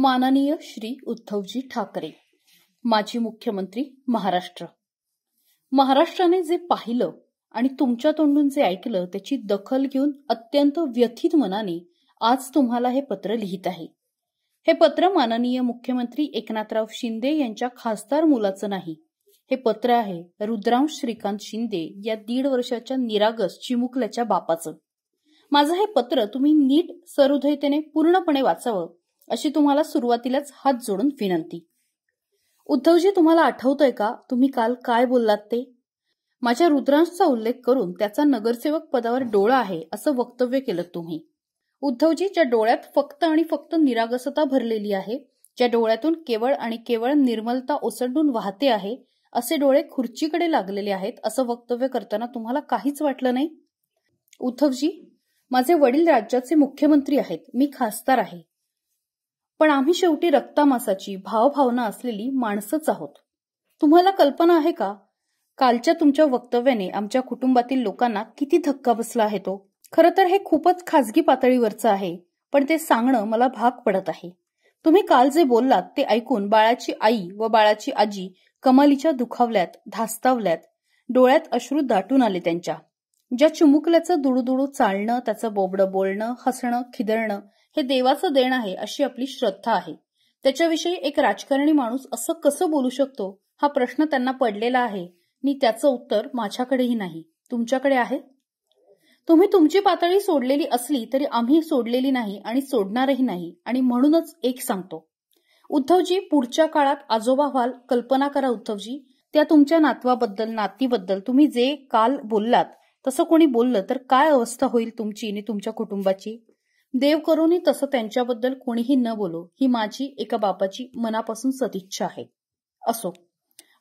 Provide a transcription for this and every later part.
माननीय श्री उद्धवजी ठाकरे माजी मुख्यमंत्री महाराष्ट्र महाराष्ट्राने जे पाहिलं आणि तुमच्या तोंडून जे ऐकलं त्याची दखल घेऊन अत्यंत व्यथित मनाने आज तुम्हाला हे पत्र लिहित आहे हे पत्र माननीय मुख्यमंत्री एकनाथराव शिंदे यांच्या खासदार मुलाचं नाही हे पत्र आहे रुद्रांश श्रीकांत शिंदे या दीड वर्षाच्या निरागस चिमुकल्याच्या बापाचं माझं हे पत्र तुम्ही नीट सहृदयतेने पूर्णपणे वाचावं अशी तुम्हाला सुरुवातीलाच हात जोडून विनंती उद्धवजी तुम्हाला आठवतोय का तुम्ही काल काय बोललात ते माझ्या रुद्रांशचा उल्लेख करून त्याचा नगरसेवक पदावर डोळा आहे असं वक्तव्य केलं तुम्ही उद्धवजी ज्या डोळ्यात फक्त आणि फक्त निरागसता भरलेली आहे ज्या डोळ्यातून केवळ आणि केवळ निर्मलता ओसंडून वाहते आहे असे डोळे खुर्चीकडे लागलेले आहेत असं वक्तव्य करताना तुम्हाला काहीच वाटलं नाही उद्धवजी माझे वडील राज्याचे मुख्यमंत्री आहेत मी खासदार आहे पण आम्ही शेवटी रक्तामासाची भावभावना असलेली माणसंच आहोत तुम्हाला कल्पना आहे का कालच्या तुमच्या वक्तव्याने आमच्या कुटुंबातील लोकांना किती धक्का बसला आहे तो खर तर हे खूपच खाजगी पातळीवरचं आहे पण ते सांगणं मला भाग पडत आहे तुम्ही काल जे बोललात ते ऐकून बाळाची आई व बाळाची आजी कमालीच्या दुखावल्यात धास्तावल्यात डोळ्यात अश्रू दाटून आले त्यांच्या ज्या चिमुकल्याचं दुडूदुडू चालणं त्याचं बोबडं बोलणं हसणं खिदळणं हे देवाचं देण आहे अशी आपली श्रद्धा आहे त्याच्याविषयी एक राजकारणी माणूस असं कसं बोलू शकतो हा प्रश्न त्यांना पडलेला आहे आणि त्याचं उत्तर माझ्याकडेही नाही तुमच्याकडे आहे तुम्ही तुमची पातळी सोडलेली असली तरी आम्ही सोडलेली नाही आणि सोडणारही नाही आणि म्हणूनच एक सांगतो उद्धवजी पुढच्या काळात आजोबा व्हाल कल्पना करा उद्धवजी त्या तुमच्या नातवाबद्दल नातीबद्दल तुम्ही जे काल बोललात तसं कोणी बोललं तर काय अवस्था होईल तुमची आणि तुमच्या कुटुंबाची देव करूनही तसं त्यांच्याबद्दल कोणीही न बोलो ही माझी एका बापाची मनापासून सदिच्छा आहे असो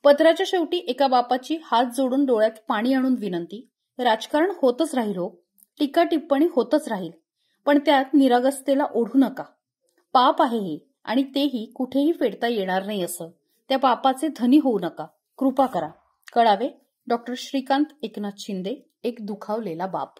पत्राच्या शेवटी एका बापाची हात जोडून डोळ्यात पाणी आणून विनंती राजकारण होतच राहील हो टीका टिप्पणी होतच राहील पण त्यात निरागस्तेला ओढू नका पाप आहे हे आणि तेही कुठेही फेडता येणार नाही असं त्या पापाचे धनी होऊ नका कृपा करा कळावे डॉक्टर श्रीकांत एकनाथ शिंदे एक दुखावलेला बाप